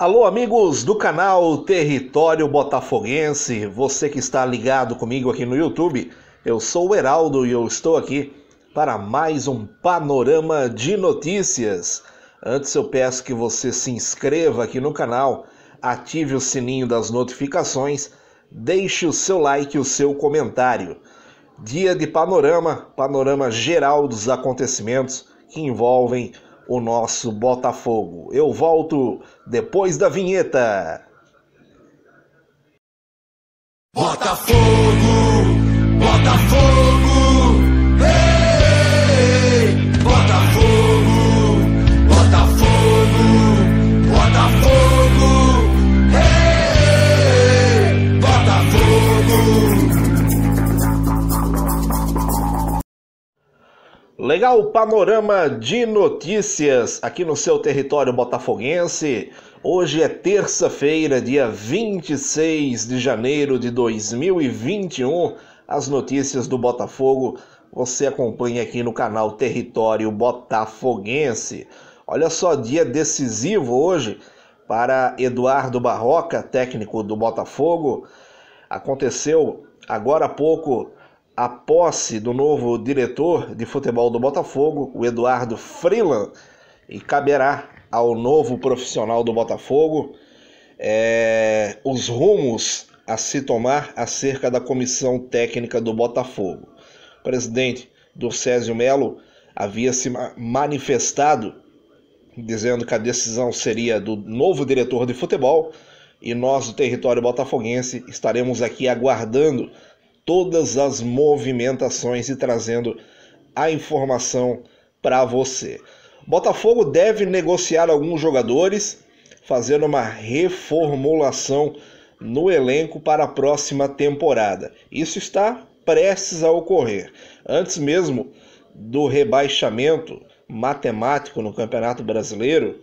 Alô, amigos do canal Território Botafoguense, você que está ligado comigo aqui no YouTube, eu sou o Heraldo e eu estou aqui para mais um panorama de notícias. Antes eu peço que você se inscreva aqui no canal, ative o sininho das notificações, deixe o seu like e o seu comentário. Dia de panorama, panorama geral dos acontecimentos que envolvem o nosso Botafogo. Eu volto depois da vinheta. Botafogo! Botafogo! Legal panorama de notícias aqui no seu território botafoguense. Hoje é terça-feira, dia 26 de janeiro de 2021. As notícias do Botafogo você acompanha aqui no canal Território Botafoguense. Olha só, dia decisivo hoje para Eduardo Barroca, técnico do Botafogo. Aconteceu agora há pouco a posse do novo diretor de futebol do Botafogo, o Eduardo Freeland, e caberá ao novo profissional do Botafogo é, os rumos a se tomar acerca da comissão técnica do Botafogo. O presidente Césio Melo havia se manifestado dizendo que a decisão seria do novo diretor de futebol e nós do território botafoguense estaremos aqui aguardando todas as movimentações e trazendo a informação para você. Botafogo deve negociar alguns jogadores, fazendo uma reformulação no elenco para a próxima temporada. Isso está prestes a ocorrer. Antes mesmo do rebaixamento matemático no Campeonato Brasileiro,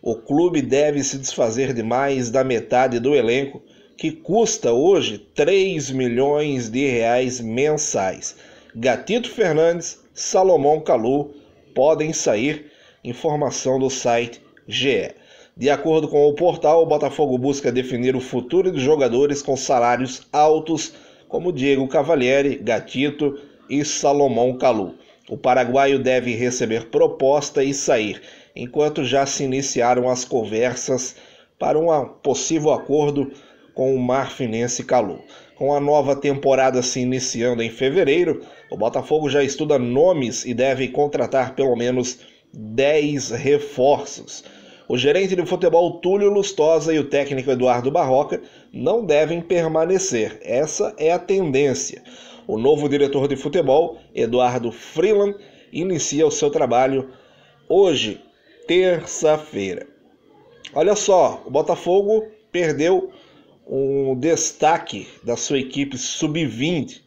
o clube deve se desfazer de mais da metade do elenco que custa hoje 3 milhões de reais mensais. Gatito Fernandes, Salomão Calu podem sair, informação do site GE. De acordo com o portal, o Botafogo busca definir o futuro de jogadores com salários altos, como Diego Cavalieri, Gatito e Salomão Calu. O paraguaio deve receber proposta e sair, enquanto já se iniciaram as conversas para um possível acordo com o Marfinense finense calor. Com a nova temporada se iniciando em fevereiro, o Botafogo já estuda nomes e deve contratar pelo menos 10 reforços. O gerente de futebol Túlio Lustosa e o técnico Eduardo Barroca não devem permanecer. Essa é a tendência. O novo diretor de futebol, Eduardo Freeland, inicia o seu trabalho hoje, terça-feira. Olha só, o Botafogo perdeu um destaque da sua equipe sub-20,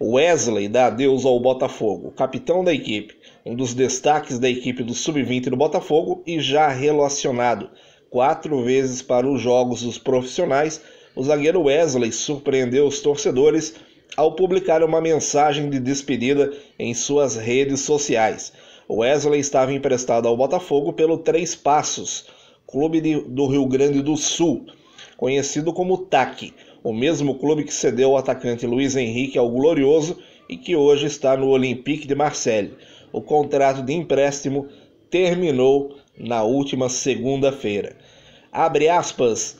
Wesley dá adeus ao Botafogo, capitão da equipe, um dos destaques da equipe do sub-20 do Botafogo e já relacionado quatro vezes para os jogos dos profissionais, o zagueiro Wesley surpreendeu os torcedores ao publicar uma mensagem de despedida em suas redes sociais. Wesley estava emprestado ao Botafogo pelo Três Passos, clube de, do Rio Grande do Sul conhecido como TAC, o mesmo clube que cedeu o atacante Luiz Henrique ao Glorioso e que hoje está no Olympique de Marseille. O contrato de empréstimo terminou na última segunda-feira. Abre aspas.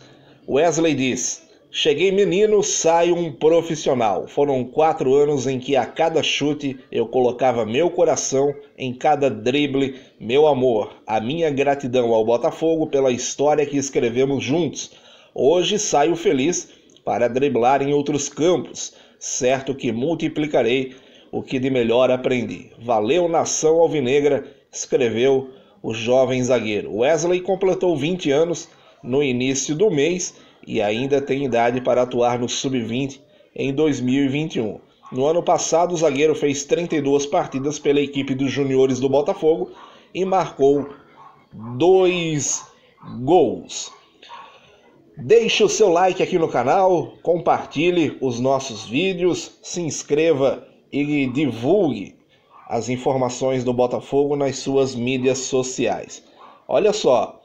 Wesley diz: Cheguei menino, saio um profissional. Foram quatro anos em que a cada chute eu colocava meu coração, em cada drible, meu amor, a minha gratidão ao Botafogo pela história que escrevemos juntos Hoje saio feliz para driblar em outros campos, certo que multiplicarei o que de melhor aprendi. Valeu, nação alvinegra, escreveu o jovem zagueiro. Wesley completou 20 anos no início do mês e ainda tem idade para atuar no sub-20 em 2021. No ano passado, o zagueiro fez 32 partidas pela equipe dos juniores do Botafogo e marcou dois gols. Deixe o seu like aqui no canal, compartilhe os nossos vídeos, se inscreva e divulgue as informações do Botafogo nas suas mídias sociais. Olha só,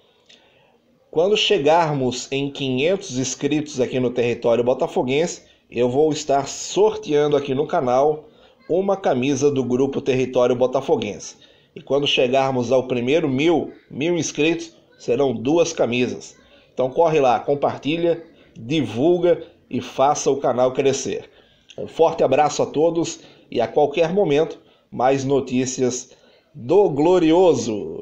quando chegarmos em 500 inscritos aqui no território botafoguense, eu vou estar sorteando aqui no canal uma camisa do grupo Território Botafoguense. E quando chegarmos ao primeiro mil, mil inscritos, serão duas camisas. Então corre lá, compartilha, divulga e faça o canal crescer. Um forte abraço a todos e a qualquer momento mais notícias do Glorioso.